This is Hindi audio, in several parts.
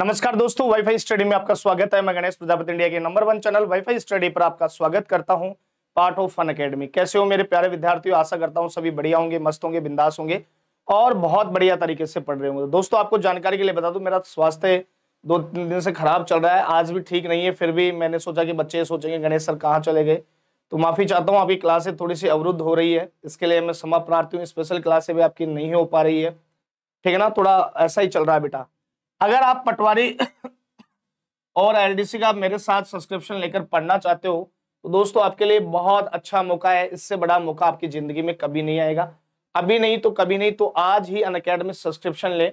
नमस्कार दोस्तों वाईफाई स्टडी में आपका स्वागत है मैं गणेश प्रजापति इंडिया के number one channel WiFi study पर आपका स्वागत करता हूं पार्ट ऑफ फन एकेडमी कैसे हो मेरे प्यारे विद्यार्थियों आशा करता हूं सभी बढ़िया होंगे मस्त होंगे बिंदास होंगे और बहुत बढ़िया तरीके से पढ़ रहे होंगे तो दोस्तों आपको जानकारी के लिए बता दू मेरा स्वास्थ्य दो तीन दिन से खराब चल रहा है आज भी ठीक नहीं है फिर भी मैंने सोचा कि बच्चे सोचेंगे गणेश सर कहाँ चले गए तो माफी चाहता हूँ आपकी क्लासे थोड़ी सी अवरुद्ध हो रही है इसके लिए मैं समाप्त प्रार्थी हूँ स्पेशल क्लासे भी आपकी नहीं हो पा रही है ठीक है ना थोड़ा ऐसा ही चल रहा है बेटा अगर आप पटवारी और एलडीसी का मेरे साथ सब्सक्रिप्शन लेकर पढ़ना चाहते हो तो दोस्तों आपके लिए बहुत अच्छा मौका है इससे बड़ा मौका आपकी जिंदगी में कभी नहीं आएगा अभी नहीं तो कभी नहीं तो आज ही अन अकेडमी सब्सक्रिप्शन ले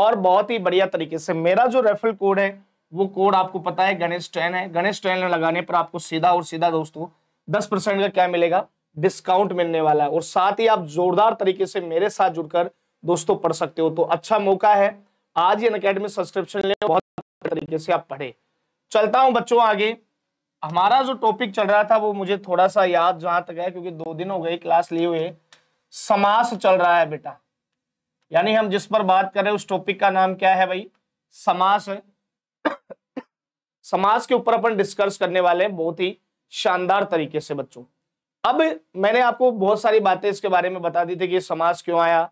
और बहुत ही बढ़िया तरीके से मेरा जो रेफरल कोड है वो कोड आपको पता है गणेश ट्रेन है गणेश ट्रेन में लगाने पर आपको सीधा और सीधा दोस्तों दस परसेंट का क्या मिलेगा डिस्काउंट मिलने वाला है और साथ ही आप जोरदार तरीके से मेरे साथ जुड़कर दोस्तों पढ़ सकते हो तो अच्छा मौका है आज ये अकेडमी सब्सक्रिप्शन ले बहुत तरीके से आप पढ़े चलता हूं बच्चों आगे हमारा जो टॉपिक चल रहा था वो मुझे थोड़ा सा याद जहां तक है क्योंकि दो दिन हो गए क्लास लिए हुए समास चल रहा है बेटा यानी हम जिस पर बात कर रहे हैं उस टॉपिक का नाम क्या है भाई समास है समास के ऊपर अपन डिस्कस करने वाले हैं बहुत ही शानदार तरीके से बच्चों अब मैंने आपको बहुत सारी बातें इसके बारे में बता दी थी कि समास क्यों आया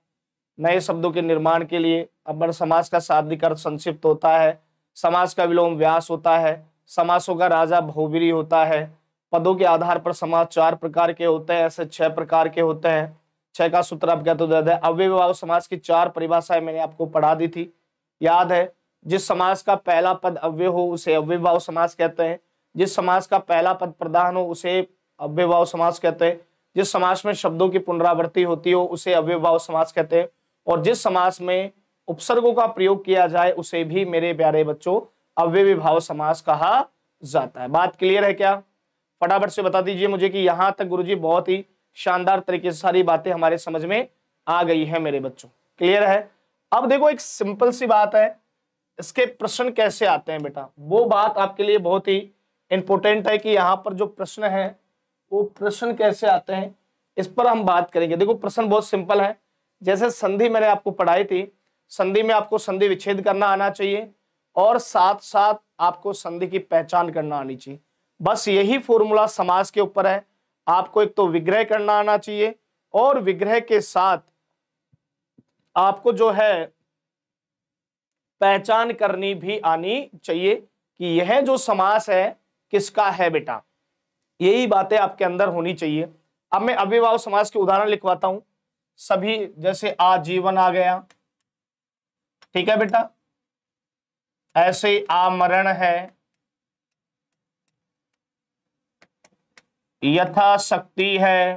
नए शब्दों के निर्माण के लिए अब्बर समाज का शाब्दिक अर्थ संक्षिप्त होता है समाज का विलोम व्यास होता है समासों का राजा भोबिरी होता है पदों के आधार पर समाज चार प्रकार के होते हैं ऐसे छह प्रकार के होते हैं छह का सूत्र आप क्या तो याद है अव्यवाह समाज की चार परिभाषाएं मैंने आपको पढ़ा दी थी याद है जिस समाज का पहला पद अव्य हो उसे अव्यवाह समाज कहते हैं जिस समाज का पहला पद प्रधान हो उसे अव्यवाह समाज कहते हैं जिस समाज में शब्दों की पुनरावृत्ति होती हो उसे अव्यवाह समाज कहते हैं और जिस समास में उपसर्गों का प्रयोग किया जाए उसे भी मेरे प्यारे बच्चों अव्य विभाव समास कहा जाता है बात क्लियर है क्या फटाफट से बता दीजिए मुझे कि यहां तक गुरुजी बहुत ही शानदार तरीके से सारी बातें हमारे समझ में आ गई है मेरे बच्चों क्लियर है अब देखो एक सिंपल सी बात है इसके प्रश्न कैसे आते हैं बेटा वो बात आपके लिए बहुत ही इंपॉर्टेंट है कि यहाँ पर जो प्रश्न है वो प्रश्न कैसे आते हैं इस पर हम बात करेंगे देखो प्रश्न बहुत सिंपल है जैसे संधि मैंने आपको पढ़ाई थी संधि में आपको संधि विच्छेद करना आना चाहिए और साथ साथ आपको संधि की पहचान करना आनी चाहिए बस यही फॉर्मूला समाज के ऊपर है आपको एक तो विग्रह करना आना चाहिए और विग्रह के साथ आपको जो है पहचान करनी भी आनी चाहिए कि यह जो समास है किसका है बेटा यही बातें आपके अंदर होनी चाहिए अब मैं अविवाह समास के उदाहरण लिखवाता हूं सभी जैसे आजीवन आ गया ठीक है बेटा ऐसे आमरण है यथाशक्ति है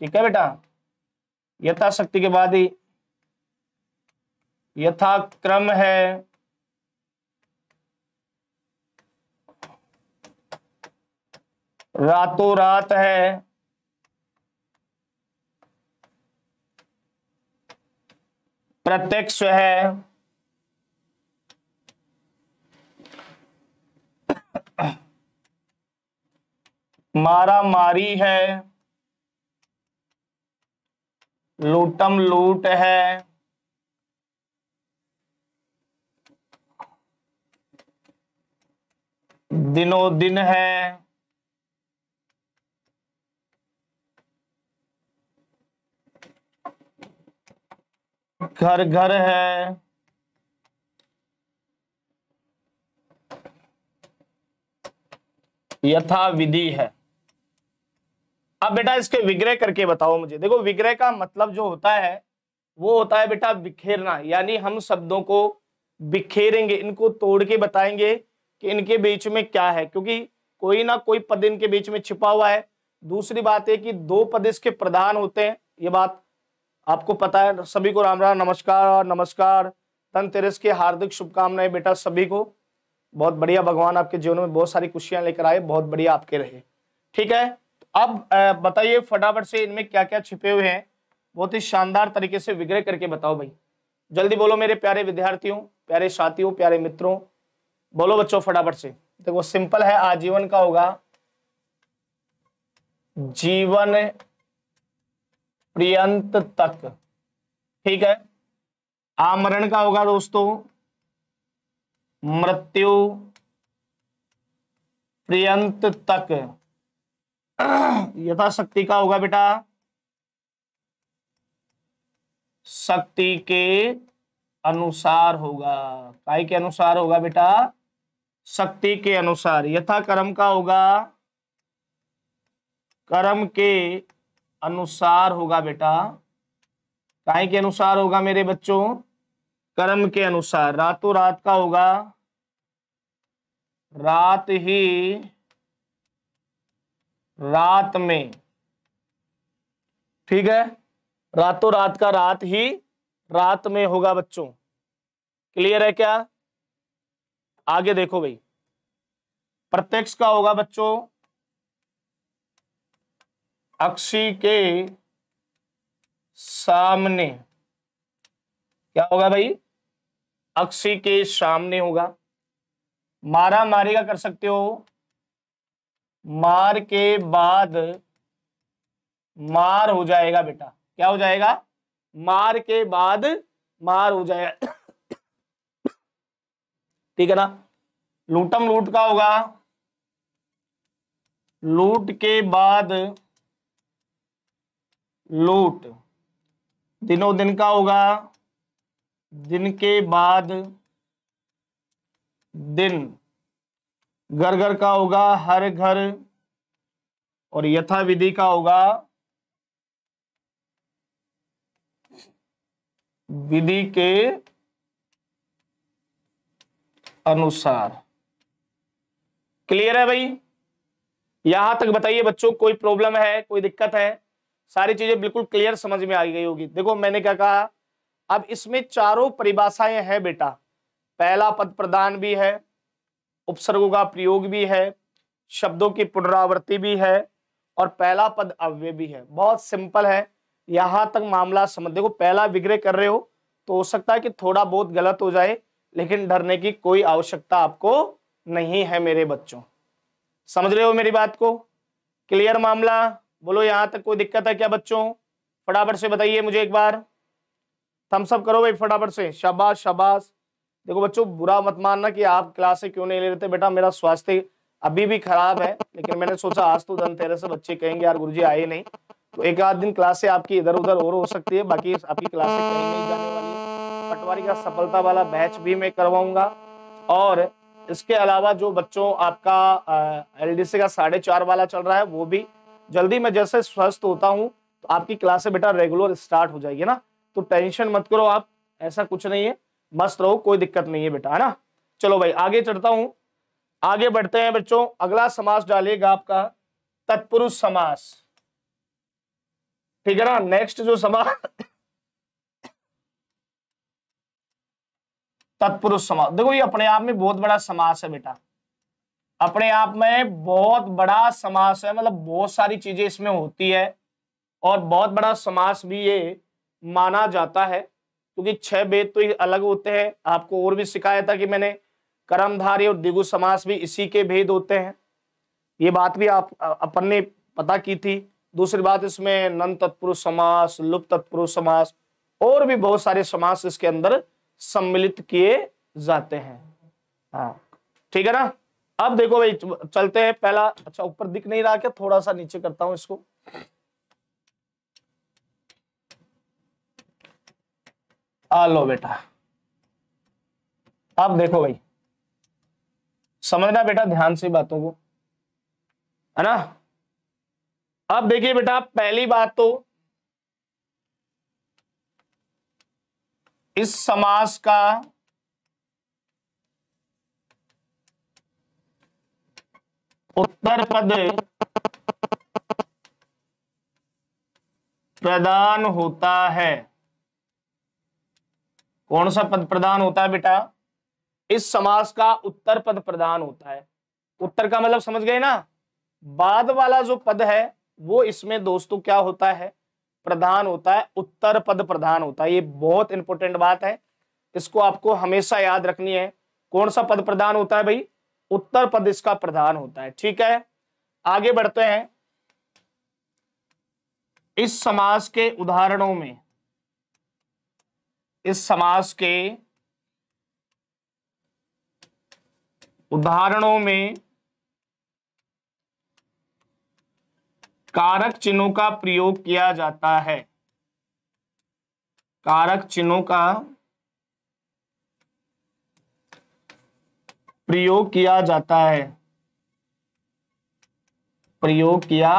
ठीक है बेटा यथाशक्ति के बाद ही यथाक्रम है रातों रात है प्रत्यक्ष है मारा मारी है लूटम लूट है दिनों दिन है घर घर है यथा विधि है अब बेटा इसके विग्रह करके बताओ मुझे देखो विग्रह का मतलब जो होता है वो होता है बेटा बिखेरना यानी हम शब्दों को बिखेरेंगे इनको तोड़ के बताएंगे कि इनके बीच में क्या है क्योंकि कोई ना कोई पद इनके बीच में छिपा हुआ है दूसरी बात है कि दो पद इसके प्रधान होते हैं ये बात आपको पता है सभी को राम राम नमस्कार नमस्कार धनतेरस के हार्दिक शुभकामनाएं बेटा सभी को बहुत बढ़िया भगवान आपके जीवन में बहुत सारी खुशियां लेकर आए बहुत बढ़िया आपके रहे ठीक है अब बताइए फटाफट से इनमें क्या क्या छिपे हुए हैं बहुत ही शानदार तरीके से विग्रह करके बताओ भाई जल्दी बोलो मेरे प्यारे विद्यार्थियों प्यारे साथियों प्यारे मित्रों बोलो बच्चों फटाफट से देखो सिंपल है आजीवन का होगा जीवन पर्यंत तक ठीक है आमरण का होगा दोस्तों मृत्यु पर्यंत तक यथाशक्ति का होगा बेटा शक्ति के अनुसार होगा काय के अनुसार होगा बेटा शक्ति के अनुसार यथा कर्म का होगा कर्म के अनुसार होगा बेटा काय के अनुसार होगा मेरे बच्चों कर्म के अनुसार रातों रात का होगा रात ही रात में ठीक है रातों रात का रात ही रात में होगा बच्चों क्लियर है क्या आगे देखो भाई प्रत्यक्ष का होगा बच्चों अक्षी के सामने क्या होगा भाई अक्षी के सामने होगा मारा मारेगा कर सकते हो मार के बाद मार हो जाएगा बेटा क्या हो जाएगा मार के बाद मार हो जाएगा ठीक है ना लूटम लूट का होगा लूट के बाद लूट दिनों दिन का होगा दिन के बाद दिन घर घर का होगा हर घर और यथा विधि का होगा विधि के अनुसार क्लियर है भाई यहां तक बताइए बच्चों कोई प्रॉब्लम है कोई दिक्कत है सारी चीजें बिल्कुल क्लियर समझ में आ गई होगी देखो मैंने क्या कहा अब इसमें चारों परिभाषाएं हैं बेटा पहला पद प्रदान भी है उपसर्गों का प्रयोग भी है शब्दों की पुनरावृत्ति भी है और पहला पद अव्यय भी है बहुत सिंपल है यहां तक मामला समझ देखो पहला विग्रह कर रहे हो तो हो सकता है कि थोड़ा बहुत गलत हो जाए लेकिन डरने की कोई आवश्यकता आपको नहीं है मेरे बच्चों समझ रहे हो मेरी बात को क्लियर मामला बोलो यहां तक कोई दिक्कत है क्या बच्चों फटाफट से बताइए मुझे एक बार थम्सअप करो भाई फटाफट से शाबाश शाबाश देखो बच्चों बुरा मत मानना कि आप क्लासे क्यों नहीं ले रहे बेटा मेरा स्वास्थ्य अभी भी खराब है लेकिन मैंने सोचा आज तो धनतेरस से बच्चे कहेंगे यार गुरु आए नहीं तो एक आध दिन क्लासे आपकी इधर उधर और हो सकती है बाकी आपकी क्लासे कहीं नहीं जाने वाली पटवारी का सफलता वाला बैच भी मैं करवाऊंगा और इसके अलावा जो बच्चों आपका एल का साढ़े चार वाला चल रहा है वो भी जल्दी मैं जैसे स्वस्थ होता हूँ तो आपकी क्लासे बेटा रेगुलर स्टार्ट हो जाएगी ना तो टेंशन मत करो आप ऐसा कुछ नहीं है मस्त रहो कोई दिक्कत नहीं है बेटा है ना चलो भाई आगे चढ़ता हूँ आगे बढ़ते हैं बच्चों अगला समास डालिएगा आपका तत्पुरुष समास ठीक है ना नेक्स्ट जो समास तत्पुरुष समास देखो ये अपने आप में बहुत बड़ा समास है बेटा अपने आप में बहुत बड़ा समास है मतलब बहुत सारी चीजें इसमें होती है और बहुत बड़ा समास भी ये माना जाता है क्योंकि छह वेद तो अलग होते हैं आपको और भी सिखाया था कि मैंने कर्मधारी और दिगु समास भी इसी के भेद होते हैं ये बात भी आप अपन ने पता की थी दूसरी बात इसमें नन तत्पुरुष समास लुप्त तत्पुरुष समास और भी बहुत सारे समास इसके अंदर सम्मिलित किए जाते हैं हाँ ठीक है ना अब देखो भाई चलते हैं पहला अच्छा ऊपर दिख नहीं रहा क्या थोड़ा सा नीचे करता हूं इसको आ लो बेटा अब देखो भाई समझना बेटा ध्यान से बातों को है ना अब देखिए बेटा पहली बात तो इस समास का उत्तर पद प्रदान होता है कौन सा पद प्रदान होता है बेटा इस समास का उत्तर पद प्रदान होता है उत्तर का मतलब समझ गए ना बाद वाला जो पद है वो इसमें दोस्तों क्या होता है प्रधान होता है उत्तर पद प्रधान होता है ये बहुत इंपॉर्टेंट बात है इसको आपको हमेशा याद रखनी है कौन सा पद प्रधान होता है भाई उत्तर प्रदेश का प्रधान होता है ठीक है आगे बढ़ते हैं इस समाज के उदाहरणों में इस समाज के उदाहरणों में कारक चिन्हों का प्रयोग किया जाता है कारक चिन्हों का प्रयोग किया जाता है प्रयोग किया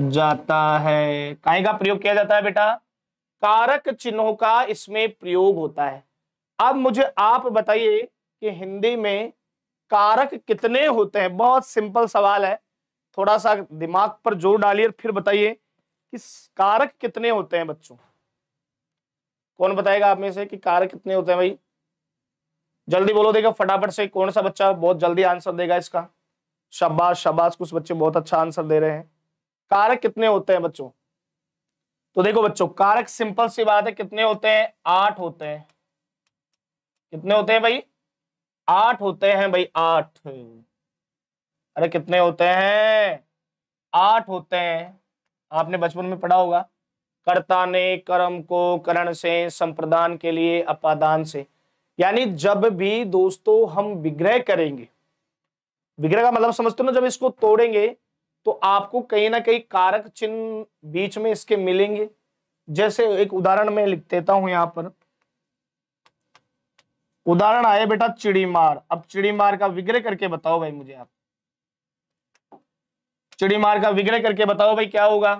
जाता है काहे का प्रयोग किया जाता है बेटा कारक चिन्हों का इसमें प्रयोग होता है अब मुझे आप बताइए कि हिंदी में कारक कितने होते हैं बहुत सिंपल सवाल है थोड़ा सा दिमाग पर जोर डालिए फिर बताइए कि कारक कितने होते हैं बच्चों कौन बताएगा आप में से कि कार कितने होते हैं भाई जल्दी बोलो देखो फटाफट से कौन सा बच्चा बहुत जल्दी आंसर देगा इसका शब्बाश शब्बाश कुछ बच्चे बहुत अच्छा आंसर दे रहे हैं कारक कितने होते हैं बच्चों तो देखो बच्चों कारक सिंपल सी बात है कितने होते हैं आठ होते हैं कितने होते हैं भाई आठ होते हैं भाई आठ अरे कितने होते हैं आठ होते हैं आपने बचपन में पढ़ा होगा कर्ता ने कर्म को करण से संप्रदान के लिए अपादान से यानी जब भी दोस्तों हम विग्रह करेंगे विग्रह का मतलब समझते हो ना जब इसको तोड़ेंगे तो आपको कहीं ना कहीं कारक चिन्ह बीच में इसके मिलेंगे जैसे एक उदाहरण में लिख देता हूं यहां पर उदाहरण आया बेटा चिड़ीमार अब चिड़ीमार का विग्रह करके बताओ भाई मुझे आप चिड़ीमार का विग्रह करके बताओ भाई क्या होगा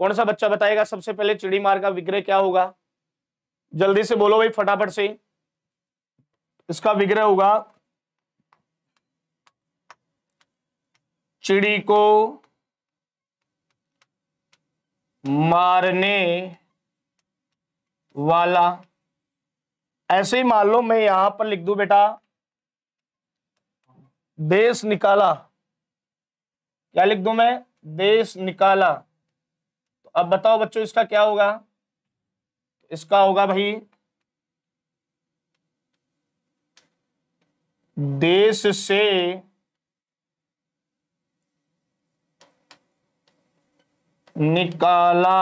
कौन सा बच्चा बताएगा सबसे पहले चिड़ी मार का विग्रह क्या होगा जल्दी से बोलो भाई फटाफट से इसका विग्रह होगा चिड़ी को मारने वाला ऐसे ही मान लो मैं यहां पर लिख दू बेटा देश निकाला क्या लिख दू मैं देश निकाला अब बताओ बच्चों इसका क्या होगा इसका होगा भाई देश से निकाला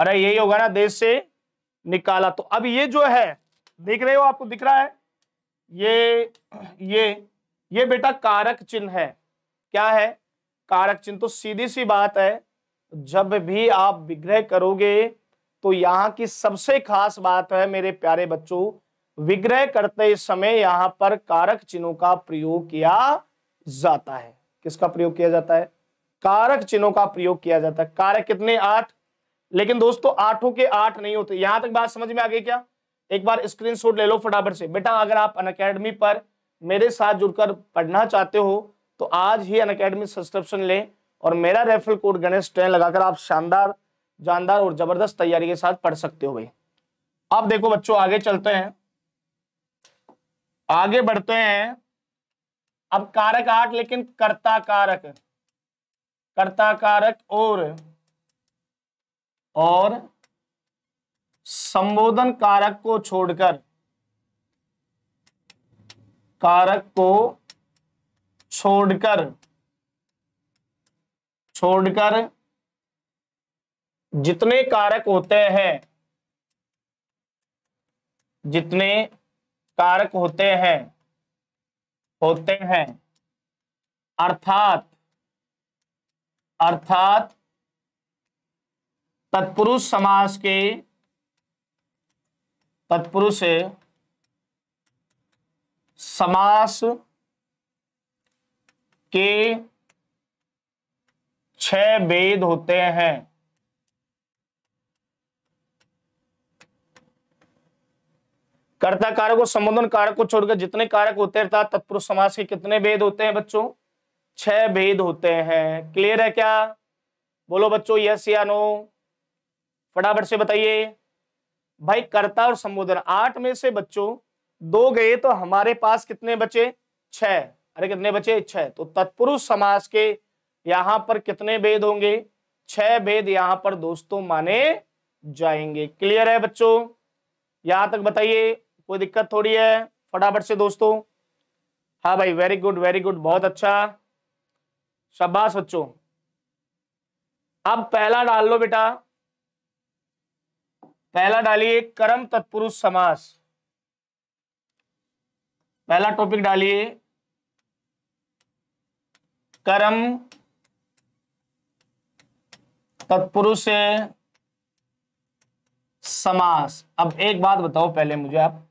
अरे यही होगा ना देश से निकाला तो अब ये जो है देख रहे हो आपको दिख रहा है ये ये ये बेटा कारक चिन्ह है क्या है कारक चिन्ह तो सीधी सी बात है जब भी आप विग्रह करोगे तो यहाँ की सबसे खास बात है मेरे प्यारे बच्चों विग्रह करते समय यहाँ पर कारक चिन्हों का प्रयोग किया जाता है किसका प्रयोग किया जाता है कारक चिन्हों का प्रयोग किया जाता है कारक कितने आठ लेकिन दोस्तों आठों के आठ नहीं होते यहां तक बात समझ में आ गई क्या एक बार स्क्रीनशॉट ले लो फटाफट से बेटा अगर आप अन अकेडमी पर मेरे साथ जुड़कर पढ़ना चाहते हो तो आज ही अन अकेडमी सब्सक्रिप्शन लें और मेरा रेफरल कोड गणेश ट्रेन लगाकर आप शानदार जानदार और जबरदस्त तैयारी के साथ पढ़ सकते हो भाई अब देखो बच्चों आगे चलते हैं आगे बढ़ते हैं अब कारक आठ लेकिन कर्ता कारक कर्ता कारक और और संबोधन कारक को छोड़कर कारक को छोड़कर छोड़कर जितने कारक होते हैं जितने कारक होते हैं होते हैं अर्थात अर्थात तत्पुरुष समास के तत्पुरुष समास के छह वेद होते हैं कर्ता कारक और संबोधन कारक को छोड़कर जितने कारक होते हैं अर्थात तत्पुरुष समाज के कितने भेद होते हैं बच्चों छह भेद होते हैं क्लियर है क्या बोलो बच्चों यस या नो फटाफट से बताइए भाई कर्ता और संबोधन आठ में से बच्चों दो गए तो हमारे पास कितने बचे छह अरे कितने बचे छह तो तत्पुरुष समाज के यहां पर कितने भेद होंगे छह भेद यहां पर दोस्तों माने जाएंगे क्लियर है बच्चों यहां तक बताइए कोई दिक्कत थोड़ी है फटाफट से दोस्तों हाँ भाई वेरी गुड वेरी गुड बहुत अच्छा शाबाश बच्चों अब पहला डाल लो बेटा पहला डालिए कर्म तत्पुरुष समास पहला टॉपिक डालिए कर्म तत्पुरुष समास अब एक बात बताओ पहले मुझे आप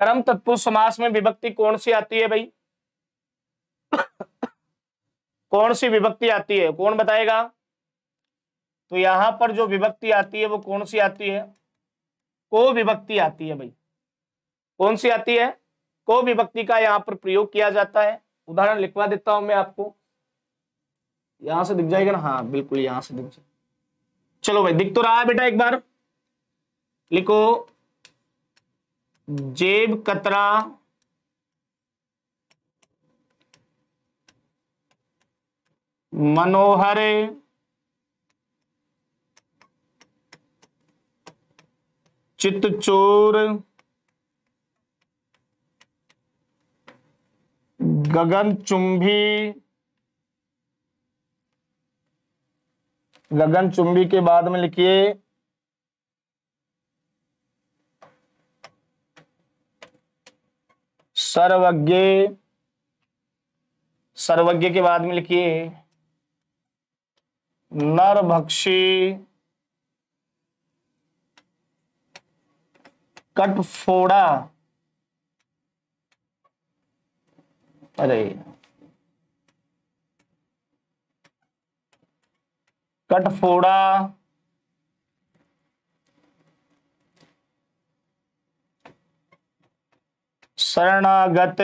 कर्म तत्पुरुष समास में विभक्ति कौन सी आती है भाई कौन सी विभक्ति आती है कौन बताएगा तो यहां पर जो विभक्ति आती है वो कौन सी आती है को विभक्ति आती है भाई कौन सी आती है को विभक्ति का यहां पर प्रयोग किया जाता है उदाहरण लिखवा देता हूं मैं आपको यहां से दिख जाएगा ना हाँ बिल्कुल यहां से दिख जाएगा चलो भाई दिख तो रहा है बेटा एक बार लिखो जेब कतरा मनोहर गगन चुंभी गगन चुंबी के बाद में लिखिए सर्वज्ञ सर्वज्ञ के बाद में लिखिए नरभक्षी कटफोड़ा अरे कटफोड़ा शरणागत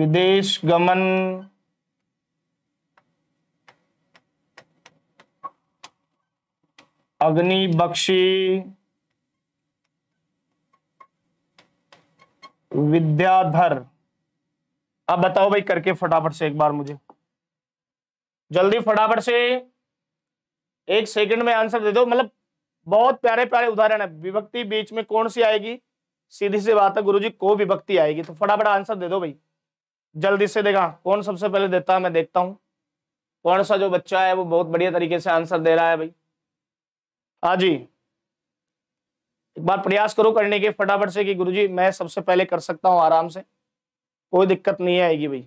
विदेश गमन अग्नि बख्शी विद्याधर अब बताओ भाई करके फटाफट से एक बार मुझे जल्दी फटाफट से एक सेकंड में आंसर दे दो मतलब बहुत प्यारे प्यारे उदाहरण है विभक्ति बीच में कौन सी आएगी सीधी सी बात है गुरुजी को विभक्ति आएगी तो फटाफट आंसर दे दो भाई जल्दी से देखा कौन सबसे पहले देता है मैं देखता हूँ कौन सा जो बच्चा है वो बहुत बढ़िया तरीके से आंसर दे रहा है भाई हाँ जी एक बार प्रयास करो करने के फटाफट से कि गुरुजी मैं सबसे पहले कर सकता हूँ आराम से कोई दिक्कत नहीं आएगी भाई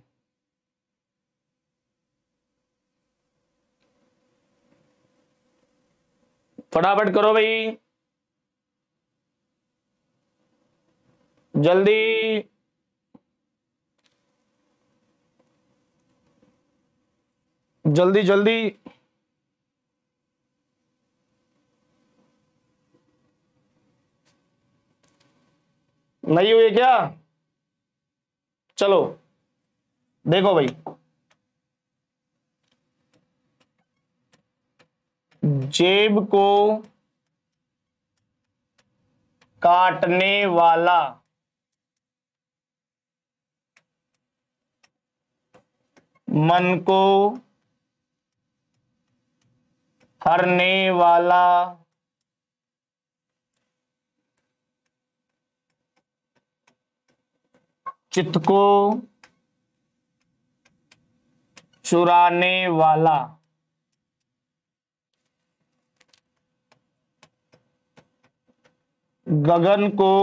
फटाफट करो भाई जल्दी जल्दी जल्दी नहीं हुए क्या चलो देखो भाई जेब को काटने वाला मन को हरने वाला चित्त को चुराने वाला गगन को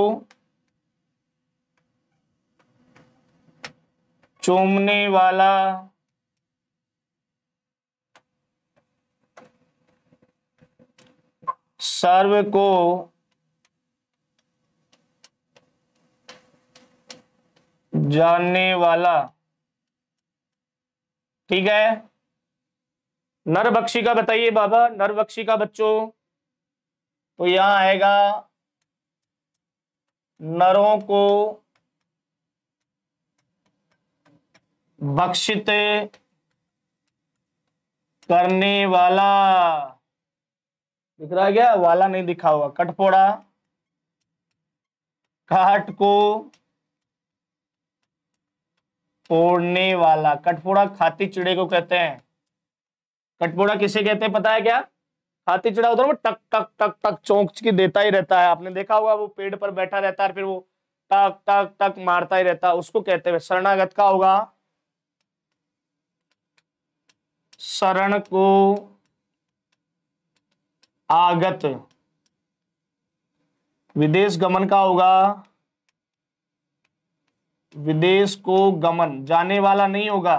चूमने वाला सर्व को जानने वाला ठीक है नरबक्षी का बताइए बाबा नरबक्षी का बच्चों तो यहां आएगा नरों को बक्षित करने वाला दिख रहा है क्या वाला नहीं दिखा हुआ कटपोड़ा काट को फोड़ने वाला कटफोड़ा खाती चिड़े को कहते हैं कटफोड़ा किसे कहते हैं पता है क्या खाती चिड़ा होता है वो टक टक टक टक चौंक की देता ही रहता है आपने देखा होगा वो पेड़ पर बैठा रहता है फिर वो टक टक टक मारता ही रहता है उसको कहते हैं शरणागत का होगा शरण को आगत विदेश गमन का होगा विदेश को गमन जाने वाला नहीं होगा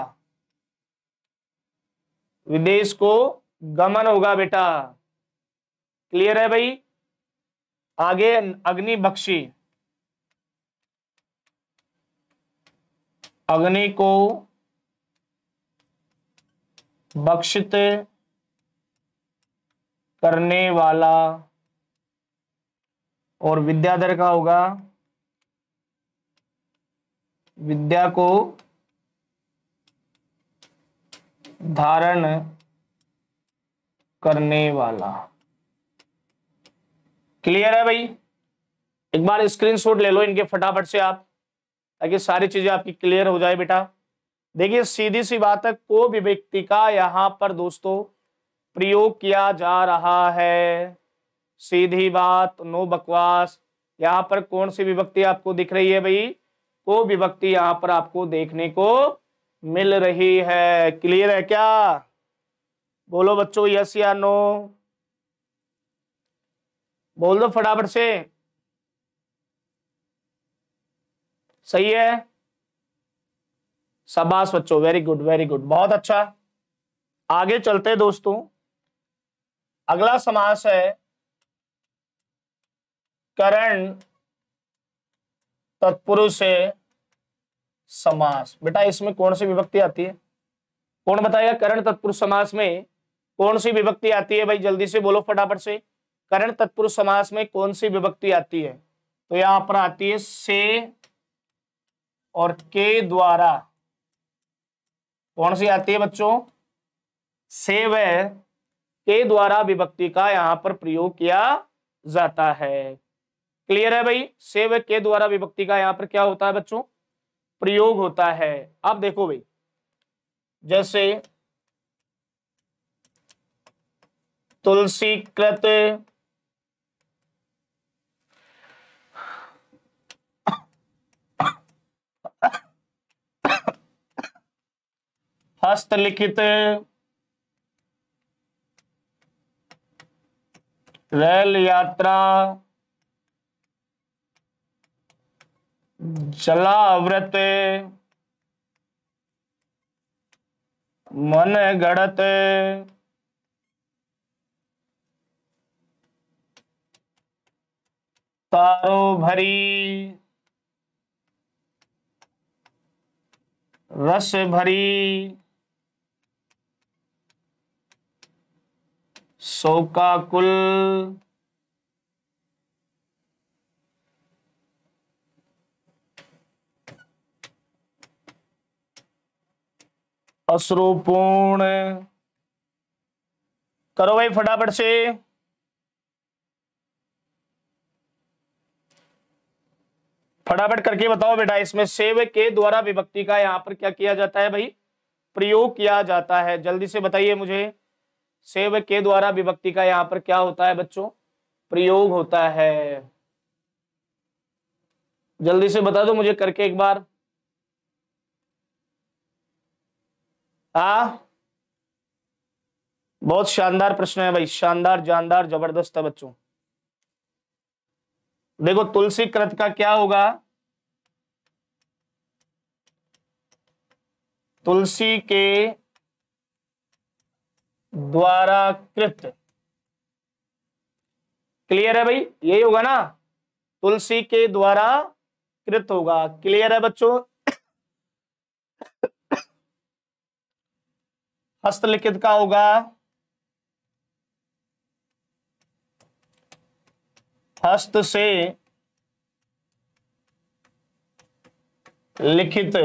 विदेश को गमन होगा बेटा क्लियर है भाई आगे अग्नि बख्शी अग्नि को बख्शित करने वाला और विद्याधर का होगा विद्या को धारण करने वाला क्लियर है भाई एक बार स्क्रीनशॉट ले लो इनके फटाफट से आप ताकि सारी चीजें आपकी क्लियर हो जाए बेटा देखिए सीधी सी बात है को विभक्ति का यहां पर दोस्तों प्रयोग किया जा रहा है सीधी बात नो बकवास यहां पर कौन सी विभक्ति आपको दिख रही है भाई वो विभक्ति यहां पर आपको देखने को मिल रही है क्लियर है क्या बोलो बच्चों यस या नो बोल दो फटाफट से सही है शबास बच्चों वेरी गुड वेरी गुड बहुत अच्छा आगे चलते दोस्तों अगला समास है करण तत्पुरुष है समास बेटा इसमें कौन सी विभक्ति आती है कौन बताएगा करण तत्पुरुष समास में कौन सी विभक्ति आती है भाई जल्दी से बोलो फटाफट से करण तत्पुरुष समास में कौन सी विभक्ति आती है तो यहां पर आती है से और के द्वारा कौन सी आती है बच्चों से वे के द्वारा विभक्ति का यहां पर प्रयोग किया जाता है क्लियर है भाई सेवक के द्वारा विभक्ति का यहां पर क्या होता है बच्चों प्रयोग होता है आप देखो भाई जैसे तुलसी कृत हस्तलिखित रेल यात्रा जलाव्रत मन गढ़त तारो भरी रस भरी शोकाकुल अश्रुपूर्ण करो भाई फटाफट से फटाफट करके बताओ बेटा इसमें सेव के द्वारा विभक्ति का यहां पर क्या किया जाता है भाई प्रयोग किया जाता है जल्दी से बताइए मुझे सेव के द्वारा विभक्ति का यहां पर क्या होता है बच्चों प्रयोग होता है जल्दी से बता दो मुझे करके एक बार हाँ बहुत शानदार प्रश्न है भाई शानदार जानदार जबरदस्त है बच्चों देखो तुलसी कृत का क्या होगा तुलसी के द्वारा कृत क्लियर है भाई यही होगा ना तुलसी के द्वारा कृत होगा क्लियर है बच्चों हस्तलिखित का होगा हस्त से लिखित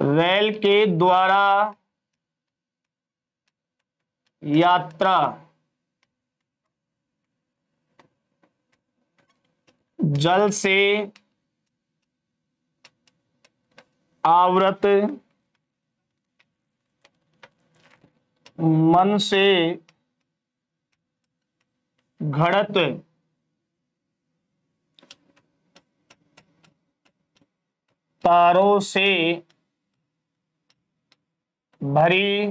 रेल के द्वारा यात्रा जल से आवृत मन से घड़त तारों से भरी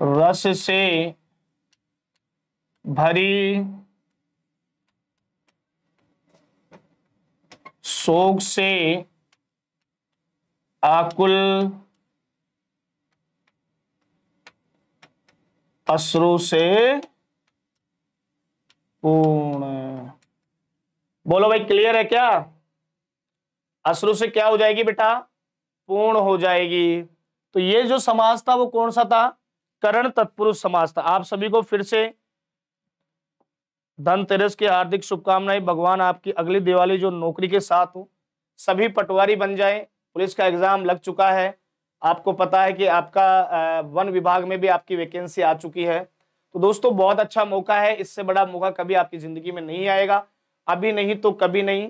रस से भरी सोग से आकुल अश्रु से पूर्ण बोलो भाई क्लियर है क्या अश्रु से क्या हो जाएगी बेटा पूर्ण हो जाएगी तो ये जो समाज था वो कौन सा था करण तत्पुरुष समाज था आप सभी को फिर से धनतेरस की हार्दिक शुभकामनाएं भगवान आपकी अगली दिवाली जो नौकरी के साथ हो सभी पटवारी बन जाए पुलिस का एग्जाम लग चुका है आपको पता है कि आपका वन विभाग में भी आपकी वैकेंसी आ चुकी है तो दोस्तों बहुत अच्छा मौका है इससे बड़ा मौका कभी आपकी जिंदगी में नहीं आएगा अभी नहीं तो कभी नहीं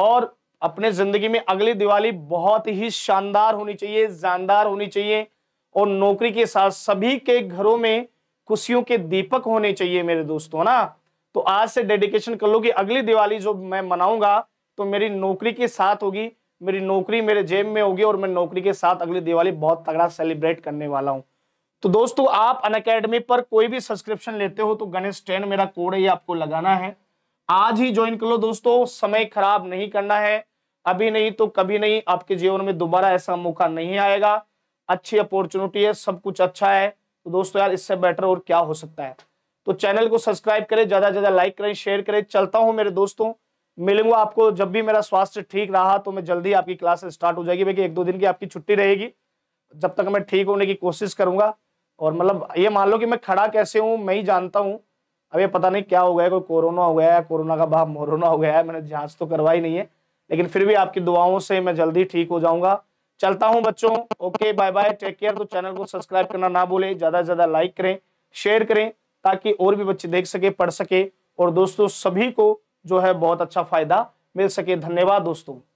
और अपने जिंदगी में अगली दिवाली बहुत ही शानदार होनी चाहिए जानदार होनी चाहिए और नौकरी के साथ सभी के घरों में खुशियों के दीपक होने चाहिए मेरे दोस्तों ना तो आज से डेडिकेशन कर लो कि अगली दिवाली जो मैं मनाऊंगा तो मेरी नौकरी के साथ होगी मेरी नौकरी मेरे जेब में होगी और मैं नौकरी के साथ अगली दिवाली बहुत तगड़ा सेलिब्रेट करने वाला हूँ तो दोस्तों आप अन अकेडमी पर कोई भी सब्सक्रिप्शन लेते हो तो गणेश टेन मेरा कोड है ये आपको लगाना है आज ही ज्वाइन कर लो दोस्तों समय खराब नहीं करना है अभी नहीं तो कभी नहीं आपके जीवन में दोबारा ऐसा मौका नहीं आएगा अच्छी अपॉर्चुनिटी है सब कुछ अच्छा है तो दोस्तों यार इससे बेटर और क्या हो सकता है तो चैनल को सब्सक्राइब करें ज़्यादा से ज़्यादा लाइक करें शेयर करें चलता हूँ मेरे दोस्तों मिलूंगा आपको जब भी मेरा स्वास्थ्य ठीक रहा तो मैं जल्दी आपकी क्लास स्टार्ट हो जाएगी भाई एक दो दिन की आपकी छुट्टी रहेगी जब तक मैं ठीक होने की कोशिश करूंगा और मतलब ये मान लो कि मैं खड़ा कैसे हूँ मैं ही जानता हूँ अब ये पता नहीं क्या हो गया कोई कोरोना हो गया है कोरोना का भाव मोरोना हो गया है मैंने जाँच तो करवाई नहीं है लेकिन फिर भी आपकी दुआओं से मैं जल्दी ठीक हो जाऊंगा चलता हूँ बच्चों okay bye bye take care तो चैनल को सब्सक्राइब करना ना भूलें ज़्यादा से ज़्यादा लाइक करें शेयर करें ताकि और भी बच्चे देख सके पढ़ सके और दोस्तों सभी को जो है बहुत अच्छा फायदा मिल सके धन्यवाद दोस्तों